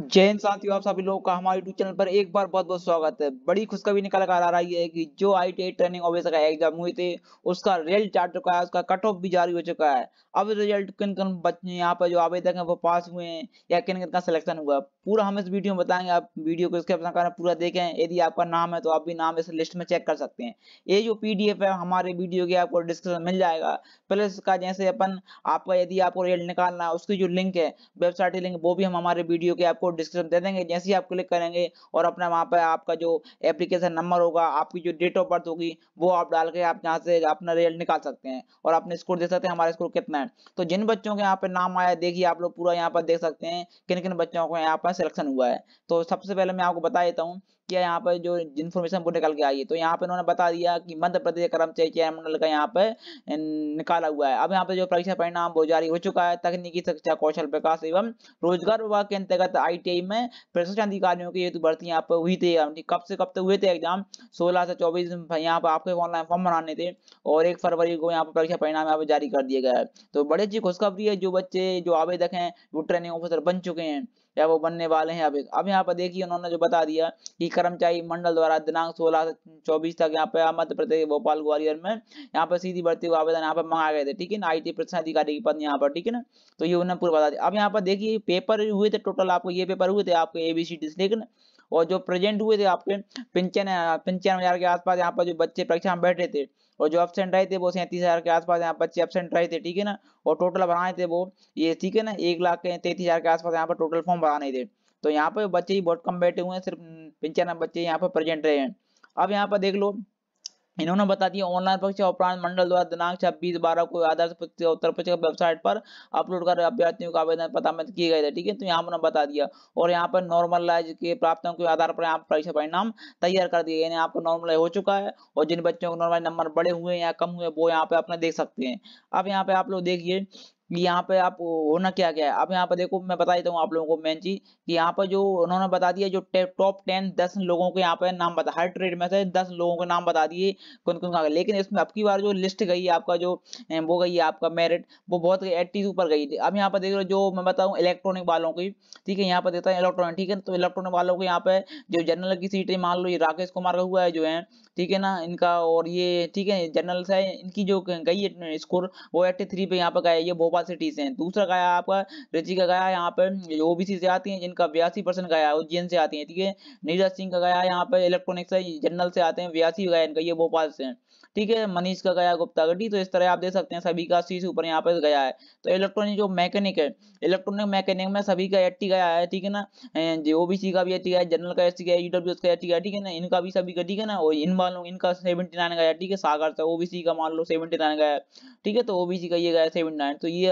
जैन साथियों आप सभी लोगों का हमारे यूट्यूब चैनल पर एक बार बहुत बहुत स्वागत है बड़ी खुशखबरी निकल कर आ रही है कि जो I T I training officer का एग्जाम हुए थे उसका रिजल्ट जा चुका है उसका कट ऑफ भी जारी हो चुका है अब रिजल्ट किन किन बच्चे यहाँ पर जो आवेदक हैं वो पास हुए हैं या किन किन का सिलेक्शन हुआ पूरा हम इस वीडियो में बताएंगे आप वीडियो को इसके अपना पूरा देखें यदि आपका नाम है तो आप भी नाम इस लिस्ट में चेक कर सकते हैं ये जो पी है हमारे वीडियो के आपको डिस्क्रिप्शन मिल जाएगा प्लस इसका जैसे अपन आपका यदि आपको रिजल्ट निकालना है उसकी जो लिंक है वेबसाइट लिंक वो भी हम हमारे वीडियो के आपको कोड डिस्क्रिप्शन दे देंगे जैसे ही आप क्लिक करेंगे और अपना वहाँ पर आपका जो एप्लीकेशन नंबर होगा आपकी जो डेट ऑफ बर्थ होगी वो आप डाल के आप यहाँ से अपना रिजल्ट निकाल सकते हैं और अपने स्कोर देख सकते हैं हमारा स्कोर कितना है तो जिन बच्चों के यहाँ पर नाम आया देखिए आप लोग पूरा यहाँ पर देख सकते हैं किन किन बच्चों को यहाँ पर सिलेक्शन हुआ है तो सबसे पहले मैं आपको बता देता हूँ किया यहाँ पर जो इन्फॉर्मेशन वो निकल के आई है तो यहाँ पे उन्होंने बता दिया कि मध्य प्रदेश कर्मचारी चयन मंडल का यहाँ पे निकाला हुआ है अब यहाँ पे जो परीक्षा परिणाम वो जारी हो चुका है तकनीकी शिक्षा कौशल विकास एवं रोजगार विभाग के अंतर्गत आई में प्रशिक्षण अधिकारियों की हेतु भर्ती यहाँ पे हुई थी कब से कब तक हुए थे एग्जाम सोलह से चौबीस यहाँ पे आपको ऑनलाइन फॉर्म बनाने थे और एक फरवरी को यहाँ पे परीक्षा परिणाम यहाँ पे जारी कर दिया गया है तो बड़ी अच्छी खुशखबरी है जो बच्चे जो आवेदक हैं वो ट्रेनिंग ऑफिसर बन चुके हैं या वो बनने वाले हैं अभी अब यहाँ पर देखिए उन्होंने जो बता दिया कि कर्मचारी मंडल द्वारा दिनांक सोलह चौबीस तक यहाँ पे मध्य प्रदेश भोपाल ग्वालियर में यहाँ पर सीधी भर्ती हुआ आवेदन यहाँ पर मंगाए गए थे ठीक है ना आई टी अधिकारी के पद यहाँ पर ठीक है ना तो ये उन्होंने पूरा बता दिया अब यहाँ पर देखिए पेपर हुए थे टोटल आपको ये पेपर हुए थे आपको एबीसी ठीक है ना और जो प्रेजेंट हुए थे आपके पिंचन पंचानवे हजार के आसपास यहाँ पर जो बच्चे परीक्षा में बैठे थे और जो एबसेंट रहे थे वो सैंतीस हजार के आसपास यहाँ बच्चे एबसेंट रहे थे ठीक है ना और टोटल बनाए थे वो ये ठीक है ना एक लाख के तैतीस हजार के आसपास यहाँ पर टोटल फॉर्म बनाने थे तो यहाँ पर बच्चे ही बहुत कम बैठे हुए हैं सिर्फ पंचानवे बच्चे यहाँ पर प्रेजेंट रहे हैं अब यहाँ पर देख लो इन्होंने बता दिया ऑनलाइन परीक्षा प्राण मंडल द्वारा दिनांक छब्बीस बारह को आदर्श उत्तर प्रदेश वेबसाइट पर अपलोड कर अभ्यर्थियों का आवेदन पता किए गए थे ठीक है तो यहाँ उन्होंने बता दिया और यहाँ पर नॉर्मलाइज के प्राप्तों के आधार पर यहाँ परीक्षा परिणाम तैयार कर दिया यानी आपको नॉर्मलाइज हो चुका है और जिन बच्चों के नॉर्मल नंबर बड़े हुए या कम हुए वो यहाँ पे अपना देख सकते हैं अब यहाँ पे आप लोग देखिए यहाँ पे आप होना क्या क्या है अब यहाँ पे देखो मैं बता देता हूँ आप लोगों को मेन चीज कि यहाँ पर जो उन्होंने बता दिया जो टॉप टेन दस लोगों के यहाँ पे नाम बता हर ट्रेड में से दस लोगों के नाम बता दिए कौन कौन का लेकिन इसमें अब की बार जो लिस्ट गई है आपका जो वो गई है आपका मेरिट वो बहुत एट्टी ऊपर गई अब यहाँ पर देख रहे जो मैं बताऊँ इलेक्ट्रॉनिक वालों की ठीक है यहाँ पर देता है इलेक्ट्रॉनिक ठीक है तो इलेक्ट्रॉनिक वालों को यहाँ पे जो जनरल की सीट है मान लो ये राकेश कुमार का हुआ है जो है ठीक है ना इनका और ये ठीक है जनरल है इनकी जो गई है स्कोर वो एट्टी थ्री पे यहाँ पर गए ये भोपाल कैपेसिटीज हैं दूसरा गया आपका रजी का गया यहाँ पर ओबीसी से आती हैं जिनका बयासी परसेंट गया उज्जैन से आती है ठीक है नीरज सिंह का गया यहाँ पर इलेक्ट्रॉनिक्स जनरल से आते हैं बयासी गया इनका ये भोपाल से है ठीक है मनीष का गया गुप्ता का डी तो इस तरह आप देख सकते हैं सभी का सी से ऊपर यहाँ पे गया है तो इलेक्ट्रॉनिक जो मैकेनिक है इलेक्ट्रॉनिक मैकेनिक में सभी का एट्टी गया है ठीक है ना जो ओबीसी का भी एट्टी गया जनरल का एस्टी गया ईडब्ल्यू का एट्टी गया e ठीक है ना इनका भी सभी का ठीक है ना और इन वालों इनका सेवेंटी नाइन गया ठीक है सागर से ओबीसी का मान लो सेवेंटी नाइन गया ठीक है तो ओबीसी का ये गया सेवेंटी तो ये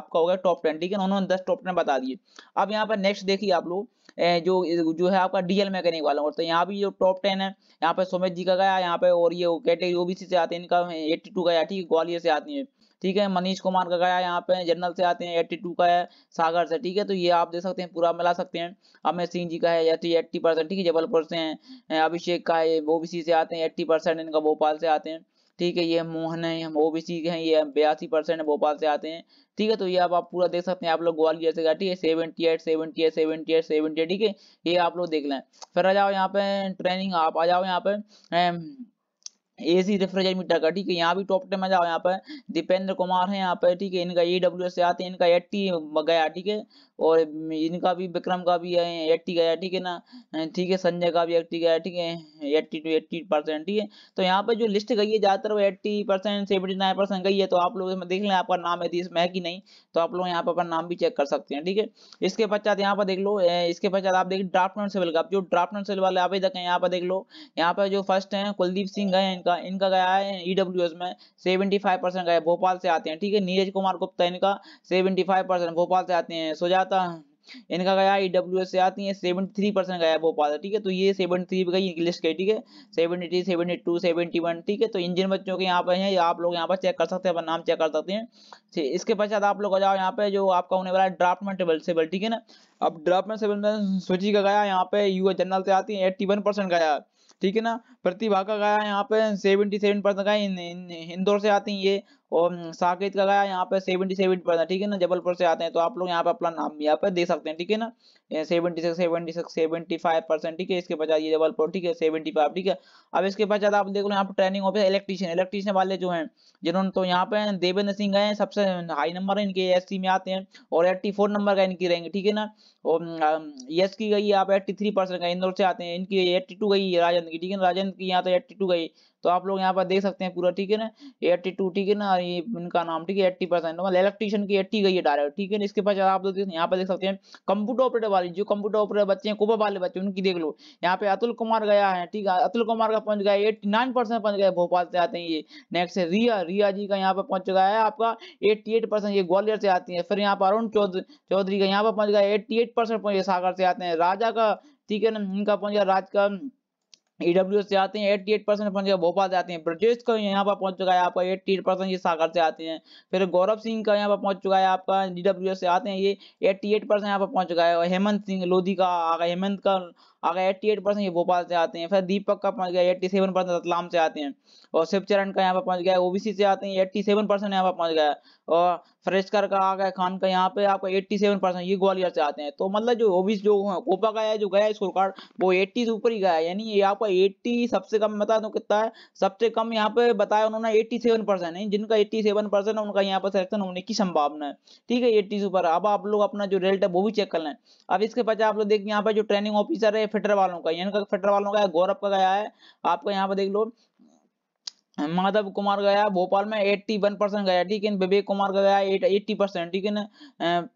आपका हो गया टॉप टेन ठीक है उन्होंने दस टॉप टेन बता दिए अब यहाँ पर नेक्स्ट देखिए आप लोग जो जो है आपका डीएल मैकेनिक वाला और तो यहाँ भी जो टॉप टेन है यहाँ पे सोमेश जी का गया यहाँ पे और ये कैटेगरी ओबीसी से आते हैं इनका एट्टी टू गया ठीक है ग्वालियर से आती है ठीक है मनीष कुमार का गया यहाँ पे जनरल से आते हैं एट्टी टू का है सागर से ठीक है तो ये आप देख सकते हैं पूरा मिला सकते हैं अमित सिंह जी का है या तो एट्टी परसेंट ठीक है जबलपुर से हैं अभिषेक का है ओबीसी से आते हैं एट्टी परसेंट इनका भोपाल से आते हैं ठीक है ये मोहन है हम ओबीसी के हैं ये बयासी परसेंट भोपाल से आते हैं ठीक है तो ये आप, आप पूरा देख सकते हैं आप लोग ग्वालियर से ठीक है seventy eight seventy eight seventy eight seventy eight ठीक है ये आप लोग देख लें फिर आ जाओ यहाँ पे ट्रेनिंग आप आ जाओ यहाँ पे एसी रेफ्रिजरेमीटर का ठीक है यहाँ भी टॉप टेन में जाओ यहाँ पर दीपेंद्र कुमार है यहाँ पर ठीक है इनका ए डब्ल्यू एस आते हैं इनका एट्टी गया ठीक है और इनका भी विक्रम का भी है एट्टी गया ठीक है ना ठीक है संजय का भी एट्टी गया ठीक है एट्टी टू एट्टी परसेंट ठीक है तो यहाँ पर जो लिस्ट गई है ज़्यादातर वो eighty percent seventy nine percent गई है तो आप लोग इसमें देख लें आपका नाम है तो इसमें है कि नहीं तो आप लोग यहाँ पर अपना नाम भी चेक कर सकते हैं ठीक है इसके पश्चात यहाँ पर देख लो इसके पश्चात आप देखिए ड्राफ्ट सेवल का जो ड्राफ्ट सेवल वाले आवेदक है यहाँ पर देख लो यहाँ पर जो फर्स्ट है कुलदीप सिंह है इनका गुप्ता इनका गया है ईडब्ल्यू e में 75 परसेंट गया भोपाल से आते हैं ठीक है नीरज कुमार गुप्ता इनका 75 परसेंट भोपाल से आते हैं सुजाता इनका गया ईडब्ल्यू e से आती है सेवेंटी थ्री परसेंट गया भोपाल ठीक है तो ये सेवेंटी थ्री गई इनकी लिस्ट गई ठीक है seventy three seventy two seventy one ठीक है तो इंजन बच्चों के यहाँ पे हैं आप लोग यहाँ पर चेक कर सकते हैं अपना नाम चेक कर सकते हैं इसके पश्चात आप लोग जाओ यहाँ पे जो आपका होने वाला है ड्राफ्ट में टेबल सेबल ठीक है ना अब ड्राफ्ट में सेबल में सूची का गया यहाँ पे यूएस जनरल से आती है एट्टी वन परसेंट गया ठीक है ना प्रतिभा का गाया यहाँ पे सेवेंटी सेवन परसेंट गाय इंदौर से आती हैं ये और हम्म, साकेत का गया यहाँ पे सेवेंटी सेवन पर ठीक है ना जबलपुर से आते हैं तो आप लोग यहाँ पे अपना नाम यहाँ पे दे सकते हैं ठीक है ना seventy six seventy six seventy five percent ठीक है इसके पश्चात ये जबलपुर ठीक है सेवेंटी फाइव ठीक है अब इसके पश्चात आप देख लो यहाँ पर ट्रेनिंग ऑफिस इलेक्ट्रीशियन इलेक्ट्रीशियन वाले जो है जिन्होंने तो यहाँ पे देवेंद्र सिंह गए सबसे हाई नंबर है इनके एस में आते हैं और एट्टी नंबर का इनकी रहेंगे ठीक है ना और यस हम्म, की गई आप एट्टी थ्री परसेंट इंदौर से आते हैं इनकी एट्टी टू गई राजेंद्र की ठीक है राजेंद्र की यहाँ तो एट्टी गई तो आप लोग यहाँ पर देख सकते हैं पूरा ठीक है ना एट्टी टू ठीक है ना ये इनका नाम ठीक है एट्टी परसेंट मतलब इलेक्ट्रीशियन की एट्टी गई है डायरेक्ट ठीक है ना इसके पास आप लोग यहाँ पर देख सकते हैं कंप्यूटर ऑपरेटर वाले जो कंप्यूटर ऑपरेटर बच्चे हैं कोपा वाले बच्चे उनकी देख लो यहाँ पे अतुल कुमार गया है ठीक है अतुल कुमार का पहुंच गया एट्टी नाइन परसेंट पहुंच गया भोपाल से आते हैं ये नेक्स्ट है रिया रिया जी का यहाँ पर पहुंच चुका है आपका एट्टी एट परसेंट ये ग्वालियर से आती है फिर यहाँ पर अरुण चौधरी का यहाँ पर पहुंच गया एट्टी एट परसेंट सागर से आते हैं राजा का ठीक है ना इनका पहुंच गया राज का ईडब्ल्यू से आते हैं एट्टी एट परसेंट पहुंचे भोपाल से आते हैं ब्रजेश का यहाँ पर पहुंच चुका है आपका एट्टी एट परसेंट ये सागर से आते हैं फिर गौरव सिंह का यहाँ पर पहुंच चुका है आपका डी से आते हैं ये एट्टी एट परसेंट यहाँ पर पहुंच चुका है और हेमंत सिंह लोधी का आगे हेमंत का आगे एट्टी एट परसेंट ये भोपाल से आते हैं फिर दीपक का पहुंच गया एट्टी सेवन परसेंट रतलाम से आते हैं और शिवचरण का यहाँ पर पहुंच गया ओबीसी से आते हैं एट्टी सेवन परसेंट यहाँ पर पहुंच गया और फ्रेशकर का आ गया खान का यहाँ पे आपका 87 परसेंट ये ग्वालियर से आते हैं तो मतलब जो ओबीस जो कोपा का है जो गया स्कोर कार्ड वो 80 से ऊपर ही गया यानी ये आपका 80 सबसे कम बता दो कितना है सबसे कम यहाँ पे बताया उन्होंने 87 सेवन परसेंट है जिनका 87 सेवन परसेंट है उनका यहाँ पर सिलेक्शन होने की संभावना है ठीक है एट्टी से ऊपर अब आप लोग अपना जो रिजल्ट है वो भी चेक कर लें अब इसके पचास आप लोग देखिए यहाँ पर जो ट्रेनिंग ऑफिसर है फिटर वालों का यानी फिटर वालों का गौरव का गया है आपका यहाँ पर देख लो माधव कुमार गया भोपाल में एट्टी वन परसेंट गया ठीक है विवेक कुमार का गया एट्टी परसेंट ठीक है ना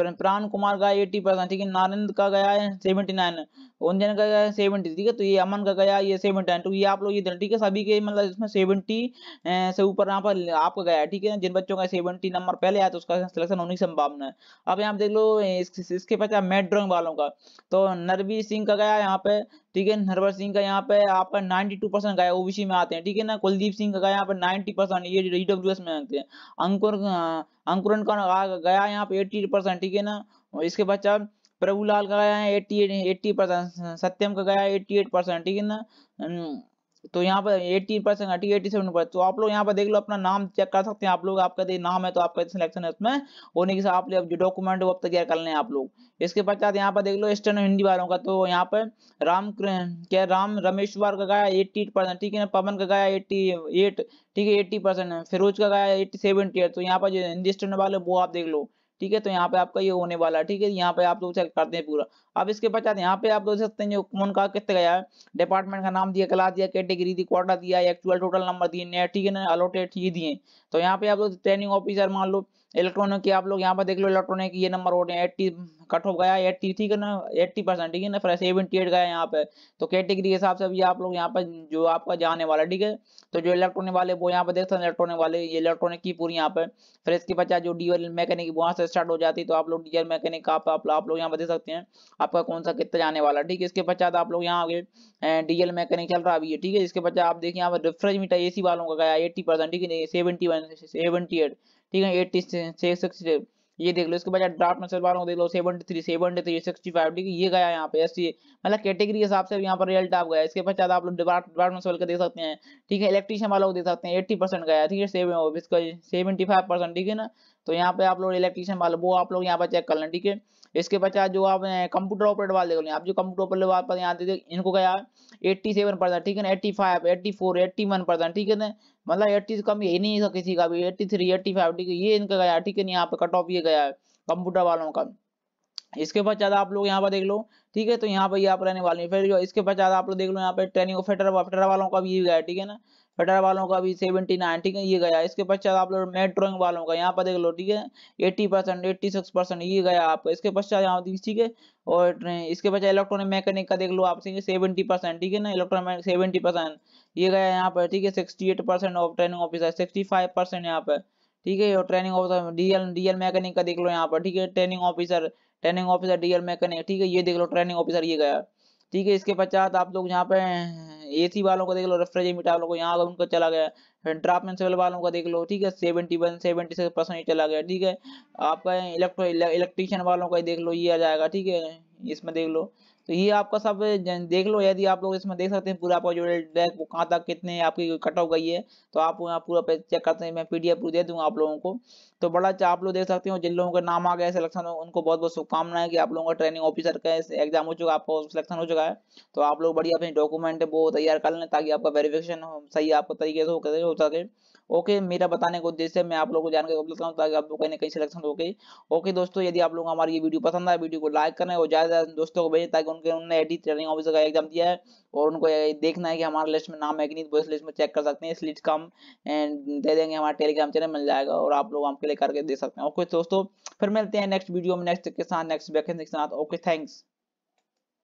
प्राण कुमार का एट्टी परसेंट ठीक है नानंद का गया सेवेंटी नाइन उंजन का गया सेवेंटी ठीक है तो ये अमन का गया ये सेवेंटी नाइन तो ये आप लोग ये ठीक है सभी के मतलब इसमें सेवेंटी से ऊपर यहाँ पर आपका गया ठीक है जिन बच्चों का सेवेंटी नंबर पहले आया तो उसका सिलेक्शन होने की संभावना है अब यहाँ देख लो इसके पास मैट ड्रॉइंग वालों का तो नरवीर सिंह का गया यहाँ पे ठीक है नरवर सिंह का यहाँ पे आपका टू परसेंट गया ओबीसी में आते हैं ठीक है ना कुलदीप सिंह का गया यहाँ पे 90 परसेंट ये ईडब्ल्यूएस e में आते हैं अंकुर अंकुरन का गया यहाँ पे एट्टी परसेंट ठीक है ना इसके बाद चार प्रभुलाल का गया है एट्टी एट्टी परसेंट सत्यम का गया है एट्टी एट परसेंट ठीक है ना तो यहाँ पर एट्टी परसेंट हटी एटी सेवन पर तो आप लोग यहाँ पर देख लो अपना नाम चेक कर सकते हैं आप लोग आपका यदि नाम है तो आपका सिलेक्शन है उसमें होने के साथ आप जो डॉक्यूमेंट वो अब तैयार कर लें आप लोग इसके पश्चात यहाँ पर देख लो एस्टर्न हिंदी वालों का तो यहाँ पर राम क्या राम रमेश्वर का गाया एट्टी परसेंट ठीक है पवन का गाया एट्टी एट ठीक है एट्टी परसेंट फिरोज का गाया एट्टी सेवेंटी तो यहाँ पर जो हिंदी स्टैंड वाले वो आप देख लो ठीक है तो यहाँ पे आपका ये होने वाला है ठीक है यहाँ पे आप लोग चेक करते हैं पूरा अब इसके पश्चात यहाँ पे आप देख सकते हैं जो कौन का किस्त गया है डिपार्टमेंट का नाम दिया क्लास दिया कैटेगरी दी क्वार्टर दिया एक्चुअल टोटल नंबर दिए नेट ठीक है ना अलोटेड ये दिए तो यहाँ पे आप लोग ट्रेनिंग ऑफिसर मान लो इलेक्ट्रॉनिक की आप लोग यहाँ पर देख लो इलेक्ट्रॉनिक ये नंबर होते हैं एट्टी कट हो गया एट्टी ठीक है ना एट्टी परसेंट ठीक है ना फिर सेवेंटी एट गया यहाँ पे तो कैटेगरी के हिसाब से भी आप लोग यहाँ पर जो आपका जाने वाला ठीक है तो जो इलेक्ट्रॉनिक वाले वो यहाँ पर सकते हैं इलेक्ट्रॉनिक वाले ये इलेक्ट्रॉनिक की पूरी यहाँ पे फिर इसके पचास जो डीएल मैकेनिक वहाँ से स्टार्ट हो जाती है तो आप लोग डीएल मैकेनिक आप, आप लोग यहाँ पर देख सकते हैं आपका कौन सा कितना जाने वाला ठीक है इसके पश्चात आप लोग यहाँ आगे डीजल मैकेनिक चल रहा अभी ठीक है इसके पश्चात आप देखिए यहाँ पर रिफ्रेज मीटर एसी वालों का गया एट्टी परसेंट ठीक है सेवेंटी वन सेवेंटी एट ठीक है एट्टी सिक्स ये देख लो इसके बाद ड्राफ्ट मसल वालों को देख लो seventy three seventy three sixty five ठीक है ये गया यहाँ पे एस मतलब कैटेगरी के हिसाब से यहाँ पर रियल टॉप गया इसके पश्चात आप लोग ड्राफ्ट मसल का देख सकते हैं ठीक है इलेक्ट्रीशियन वालों को देख सकते हैं एट्टी परसेंट गया ठीक है सेवेंटी फाइव परसेंट ठीक है ना तो यहाँ पे आप लोग इलेक्ट्रीशियन वाले वो आप लोग यहाँ पर चेक कर लें ठीक है इसके पश्चात जो आप कंप्यूटर ऑपरेट वाले देख आप जो कंप्यूटर ऑपरेट वाले यहाँ देखिए इनको गया एट्टी सेवन परसेंट ठीक है ना eighty five eighty four eighty one percent ठीक है ना मतलब एट्टी से कम ये नहीं है किसी का भी एट्टी थ्री एट्टी फाइव ठीक है ये इनका गया ठीक है यहाँ पे कट ऑफ ये गया है कंप्यूटर वालों का इसके पश्चात आप लोग यहाँ पर देख लो ठीक है तो यहाँ पर ये आप रहने वाले हैं फिर जो इसके पश्चात आप लोग देख लो यहाँ पे ट्रेनिंग ऑफिटर वालों का भी गया ठीक है ना फेडर वालों का भी सेवेंटी नाइन ठीक है ये गया इसके पश्चात आप लोग नेट ड्रॉइंग वालों का यहाँ पर देख लो ठीक है eighty percent eighty six percent ये गया आपका इसके पश्चात यहाँ ठीक है और इसके पश्चात इलेक्ट्रॉनिक मैकेनिक का देख लो आप सेवेंटी परसेंट ठीक है ना इलेक्ट्रॉनिक सेवेंटी परसेंट ये गया यहाँ पर ठीक है sixty eight percent of training officer sixty five percent यहाँ पर ठीक है और training officer DL DL mechanic का देख लो यहाँ पर ठीक है training officer training officer DL mechanic ठीक है ये देख लो ट्रेनिंग ऑफिसर ये गया ठीक है इसके पश्चात आप लोग यहाँ पे एसी वालों को देख लो रेफ्रिजरेट वालों को यहाँ तो उनका चला गया ड्राफ्टमैन सेवल वालों का देख लो ठीक है seventy one seventy six percent ये चला गया ठीक है आपका इलेक्ट्रो इलेक्ट्रीशियन वालों का देख लो ये आ जाएगा ठीक है इसमें देख लो तो ये आपका सब देख लो यदि आप लोग इसमें देख सकते हैं पूरा आपका जो डेक वो कहाँ तक कितने आपकी कट हो गई है तो आप यहाँ पूरा चेक करते हैं मैं पीडीएफ पूरी दे दूंगा आप लोगों को तो बड़ा अच्छा आप लोग देख सकते हो जिन लोगों का नाम आ गया है सिलेक्शन उनको बहुत बहुत शुभकामनाएं कि आप लोगों का ट्रेनिंग ऑफिसर का एग्जाम हो चुका आपको सिलेक्शन हो चुका है तो आप लोग बढ़िया अपने डॉक्यूमेंट वो तैयार कर लें ताकि आपका वेरिफिकेशन सही आपको तरीके से हो सके ओके मेरा बताने का उद्देश्य मैं आप लोगों को जानकर बताता हूँ ताकि आप लोग कहीं ना कहीं सिलेक्शन हो गई ओके दोस्तों यदि आप लोग हमारी ये वीडियो पसंद आए वीडियो को लाइक करें और ज्यादा दोस्तों को भेजें ताकि उनके उन्होंने एडी ट्रेनिंग ऑफिसर का एग्जाम दिया है और उनको देखना है कि हमारे लिस्ट में नाम है कि नहीं तो इस लिस्ट में चेक कर सकते हैं इस लिस्ट का हम दे देंगे हमारे टेलीग्राम चैनल मिल जाएगा और आप लोग आपके लिए करके दे सकते हैं ओके दोस्तों फिर मिलते हैं नेक्स्ट वीडियो में नेक्स्ट के साथ नेक्स्ट वैकेंसी के साथ ओके थैंक्स